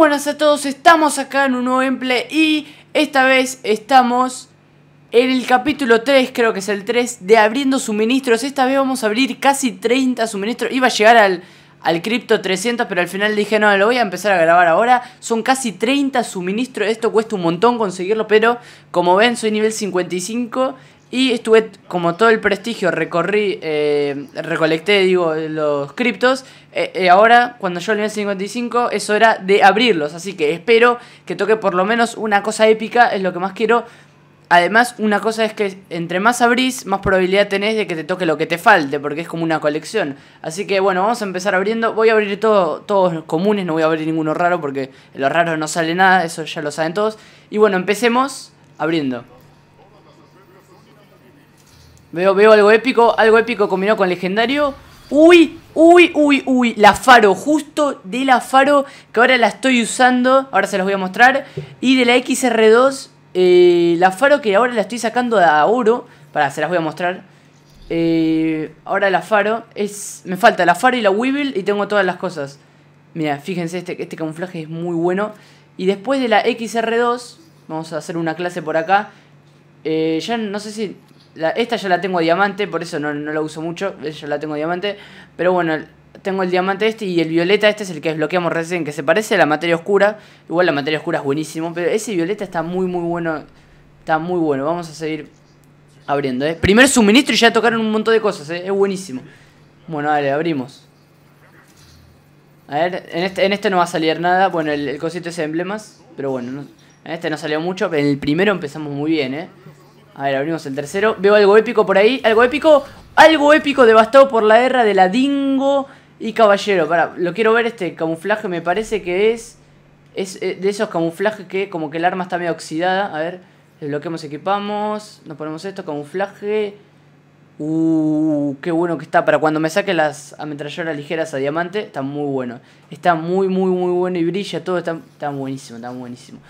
buenas a todos, estamos acá en un nuevo empleo y esta vez estamos en el capítulo 3, creo que es el 3, de abriendo suministros. Esta vez vamos a abrir casi 30 suministros. Iba a llegar al, al Crypto 300, pero al final dije, no, lo voy a empezar a grabar ahora. Son casi 30 suministros, esto cuesta un montón conseguirlo, pero como ven soy nivel 55 y estuve como todo el prestigio, recorrí, eh, recolecté, digo, los criptos. Eh, eh, ahora, cuando yo el 55, es hora de abrirlos. Así que espero que toque por lo menos una cosa épica, es lo que más quiero. Además, una cosa es que entre más abrís, más probabilidad tenés de que te toque lo que te falte, porque es como una colección. Así que bueno, vamos a empezar abriendo. Voy a abrir todo, todos comunes, no voy a abrir ninguno raro, porque en los raros no sale nada, eso ya lo saben todos. Y bueno, empecemos abriendo. Veo, algo épico, algo épico combinado con legendario. Uy, uy, uy, uy, la faro, justo de la faro, que ahora la estoy usando, ahora se las voy a mostrar. Y de la XR2, eh, la faro que ahora la estoy sacando a oro, para, se las voy a mostrar. Eh, ahora la faro, es, me falta la faro y la Weevil y tengo todas las cosas. Mira, fíjense, este, este camuflaje es muy bueno. Y después de la XR2, vamos a hacer una clase por acá. Eh, ya no sé si esta ya la tengo diamante, por eso no, la uso mucho. Eh, yo la tengo diamante. Pero bueno, tengo el diamante este y el violeta este es el que desbloqueamos recién, que se parece a la materia oscura. Igual la materia oscura es buenísimo, pero ese violeta está muy, muy bueno. Está muy bueno. Vamos a seguir abriendo, ¿eh? Primer suministro y ya tocaron un montón de cosas, ¿eh? Es buenísimo. Bueno, dale, abrimos. A ver, en este, en este no va a salir nada. Bueno, el, cosito es de emblemas, pero bueno, en este no salió mucho. En el primero empezamos muy bien, ¿eh? A ver, abrimos el tercero. Veo algo épico por ahí. Algo épico. Algo épico devastado por la guerra de la Dingo y Caballero. Para, lo quiero ver este camuflaje. Me parece que es... Es eh, de esos camuflajes que como que el arma está medio oxidada. A ver, desbloqueamos, equipamos. Nos ponemos esto, camuflaje. Uh, qué bueno que está. Para cuando me saque las ametralladoras ligeras a diamante, está muy bueno. Está muy, muy, muy bueno y brilla todo. Está, está buenísimo, está buenísimo.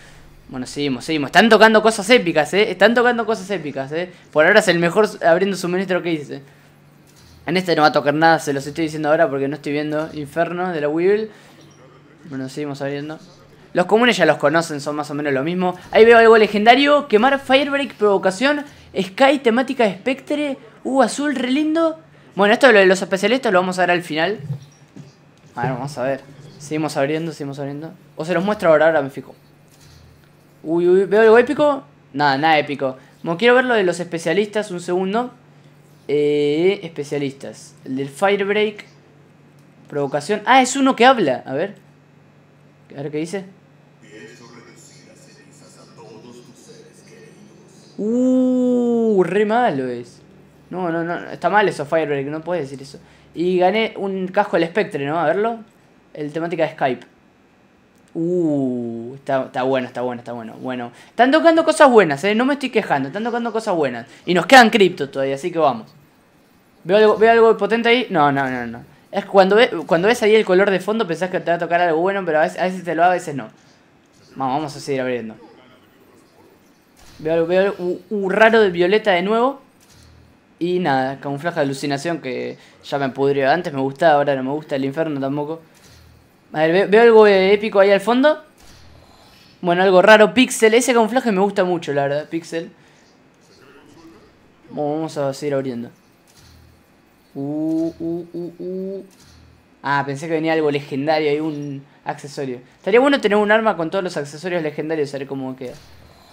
Bueno, seguimos, seguimos. Están tocando cosas épicas, ¿eh? Están tocando cosas épicas, ¿eh? Por ahora es el mejor abriendo suministro que dice En este no va a tocar nada, se los estoy diciendo ahora porque no estoy viendo Inferno de la Weevil. Bueno, seguimos abriendo. Los comunes ya los conocen, son más o menos lo mismo. Ahí veo algo legendario. Quemar Firebreak, Provocación, Sky, temática Espectre. uh, azul, re lindo. Bueno, esto de los especialistas lo vamos a ver al final. A ver, vamos a ver. Seguimos abriendo, seguimos abriendo. O se los muestro ahora, ahora me fijo. Uy, ¿veo algo épico? Nada, nada épico. Como quiero ver lo de los especialistas, un segundo. Eh, especialistas. El del Firebreak. Provocación. Ah, es uno que habla. A ver. A ver qué dice. Uh, re malo es. No, no, no. Está mal eso, Firebreak. No puedes decir eso. Y gané un casco al Spectre, ¿no? A verlo. El temática de Skype. Uh, está, bueno, está bueno, está bueno. Bueno, están tocando cosas buenas, ¿eh? no me estoy quejando, están tocando cosas buenas. Y nos quedan criptos todavía, así que vamos. ¿Veo algo, potente ahí? No, no, no, no. Es cuando, cuando ves ahí el color de fondo pensás que te va a tocar algo bueno, pero a veces, te lo va, a veces no. Vamos, vamos a seguir abriendo. Veo algo, veo algo raro de violeta de nuevo. Y nada, camuflaje de alucinación que ya me pudrió. Antes me gustaba, ahora no me gusta el infierno tampoco. A ver, veo algo eh, épico ahí al fondo. Bueno, algo raro. Pixel. Ese camuflaje me gusta mucho, la verdad. Pixel. vamos a seguir abriendo. Uh, uh, uh, uh, Ah, pensé que venía algo legendario Hay un accesorio. Estaría bueno tener un arma con todos los accesorios legendarios, a ver cómo queda.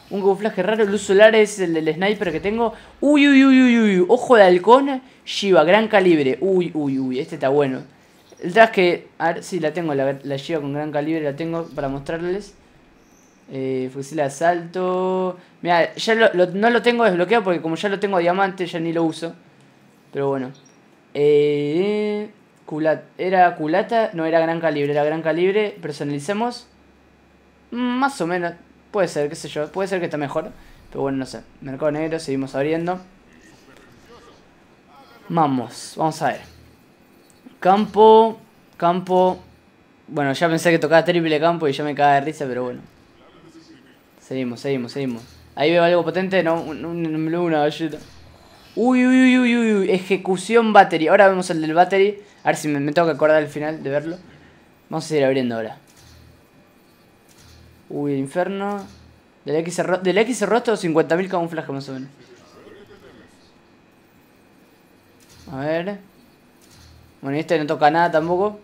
Un camuflaje raro, luz solar es el del sniper que tengo. Uy, uy, uy, uy, uy. Ojo de halcón, Shiva, gran calibre. Uy, uy, uy, este está bueno. El traje, a ver sí, la tengo, la, llevo con gran calibre, la tengo para mostrarles. fusil eh, de asalto. Mira, ya no lo tengo desbloqueado porque como ya lo tengo diamante, ya ni lo uso. Pero bueno. Eh, era culata, no era gran calibre, era gran calibre. Personalicemos. Más o menos. Puede ser, qué sé yo. Puede ser que está mejor. Pero bueno, no sé. Mercado negro, seguimos abriendo. Vamos, vamos a ver. Campo, campo. Bueno, ya pensé que tocaba triple campo y ya me cagaba de risa, pero bueno. Seguimos, seguimos, seguimos. Ahí veo algo potente, no, no, una galleta. Uy, uy, uy, uy, uy, ejecución battery. Ahora vemos el del battery. A ver si me, tengo que acordar al final de verlo. Vamos a seguir abriendo ahora. Uy, el infierno. Del X, del X roto 50.000 camuflaje más o menos. A ver. Bueno, y este no toca nada tampoco.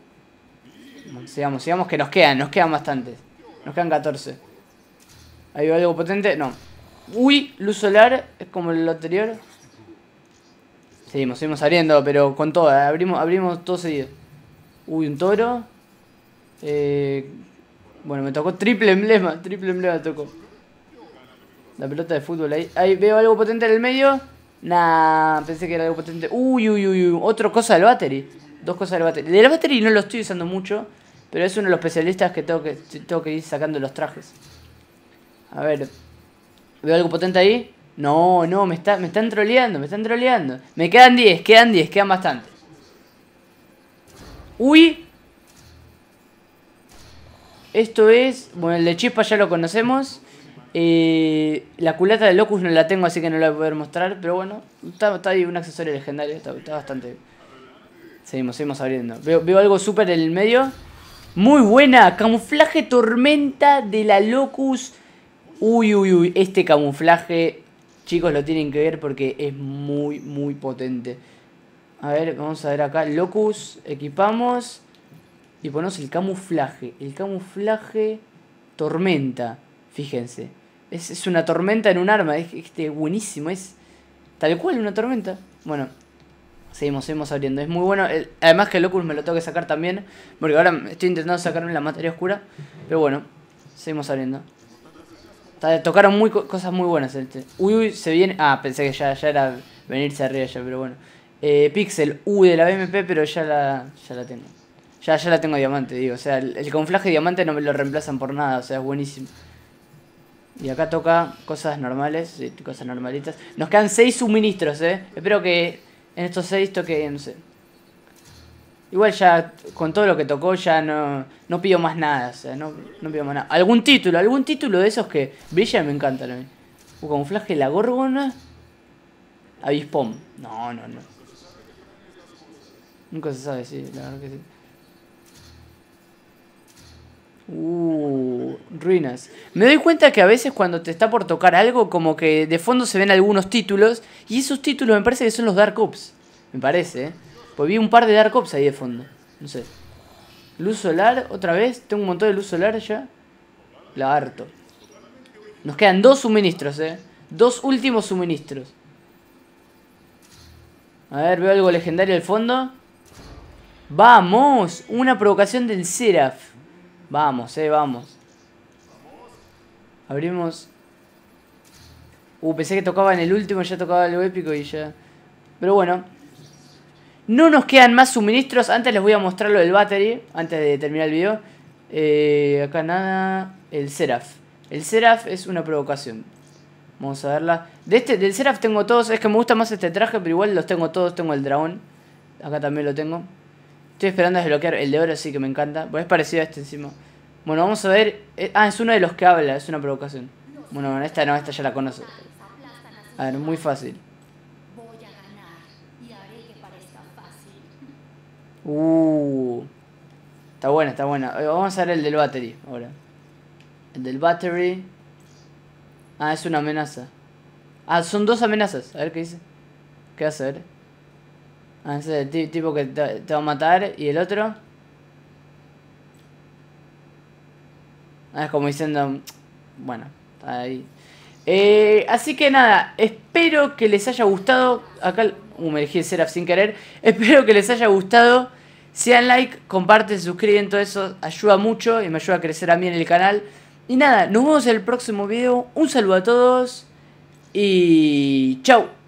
sigamos, sigamos que nos quedan, nos quedan bastantes. Nos quedan 14. veo algo potente? No. Uy, luz solar, es como el anterior. Seguimos, seguimos abriendo, pero con todo, eh, abrimos, abrimos todo seguido. Uy, un toro. Eh, bueno, me tocó triple emblema, triple emblema tocó. La pelota de fútbol ahí. Ahí veo algo potente en el medio. Nah, pensé que era algo potente. Uy, uy, uy, uy. Otra cosa del battery. Dos cosas del battery. Del battery no lo estoy usando mucho, pero es uno de los especialistas que tengo que, tengo que ir sacando los trajes. A ver. ¿Veo algo potente ahí? No, no, me, está, me están troleando, me están troleando. Me quedan 10, quedan 10, quedan bastante. Uy. Esto es... Bueno, el de chispa ya lo conocemos. Eh, la culata de Locus no la tengo, así que no la voy a poder mostrar. Pero bueno, está, ahí un accesorio legendario. Está, bastante. Seguimos, seguimos abriendo. Veo, veo algo súper en el medio. Muy buena. Camuflaje tormenta de la Locus. Uy, uy, uy. Este camuflaje, chicos, lo tienen que ver porque es muy, muy potente. A ver, vamos a ver acá. Locus, equipamos. Y ponemos el camuflaje. El camuflaje tormenta. Fíjense. Es, una tormenta en un arma. Es este, buenísimo. Es tal cual una tormenta. Bueno, seguimos, seguimos abriendo. Es muy bueno. Además que el Locus me lo tengo que sacar también. Porque ahora estoy intentando sacarme la materia oscura. Pero bueno, seguimos abriendo. Tocaron muy cosas muy buenas. Este. Uy, uy, se viene. Ah, pensé que ya, ya era venirse arriba ya, pero bueno. Eh, Pixel, U de la BMP, pero ya la, ya la tengo. Ya, ya la tengo diamante, digo. O sea, el, el diamante no me lo reemplazan por nada. O sea, es buenísimo. Y acá toca cosas normales, cosas normalitas. Nos quedan seis suministros, eh. Espero que en estos seis toque, no sé. Igual ya con todo lo que tocó ya no, no pido más nada, o sea, no, no pido más nada. Algún título, algún título de esos que y me encanta a Uh, camuflaje la gorgona. Avispón. No, no, no. Nunca se sabe, sí, la verdad que sí. Uh, ruinas. Me doy cuenta que a veces cuando te está por tocar algo, como que de fondo se ven algunos títulos, y esos títulos me parece que son los Dark Ops. Me parece, ¿eh? Pues vi un par de Dark Ops ahí de fondo. No sé. Luz solar, otra vez. Tengo un montón de luz solar ya. La harto. Nos quedan dos suministros, ¿eh? Dos últimos suministros. A ver, veo algo legendario al fondo. ¡Vamos! Una provocación del Seraph. Vamos, eh, vamos. Abrimos. Uh, pensé que tocaba en el último, ya tocaba lo épico y ya. Pero bueno. No nos quedan más suministros. Antes les voy a mostrar lo del battery. Antes de terminar el video. Eh, acá nada. El Seraph. El Seraph es una provocación. Vamos a verla. De este, del Seraph tengo todos. Es que me gusta más este traje, pero igual los tengo todos. Tengo el dragón. Acá también lo tengo. Estoy esperando desbloquear el de oro, sí que me encanta. Pues es parecido a este encima. Bueno, vamos a ver. Eh, ah, es uno de los que habla, es una provocación. Bueno, esta no, esta ya la conozco. A ver, muy fácil. Uh. Está buena, está buena. Eh, vamos a ver el del battery ahora. El del battery. Ah, es una amenaza. Ah, son dos amenazas. A ver qué dice. ¿Qué hace? A Ah, ese tipo que te, va a matar y el otro. Ah, es como diciendo. Bueno, está ahí. Eh, así que nada, espero que les haya gustado. Acá uh, me elegí el Seraph sin querer. Espero que les haya gustado. Sean like, comparten, suscriben, todo eso ayuda mucho y me ayuda a crecer a mí en el canal. Y nada, nos vemos en el próximo video. Un saludo a todos y chao.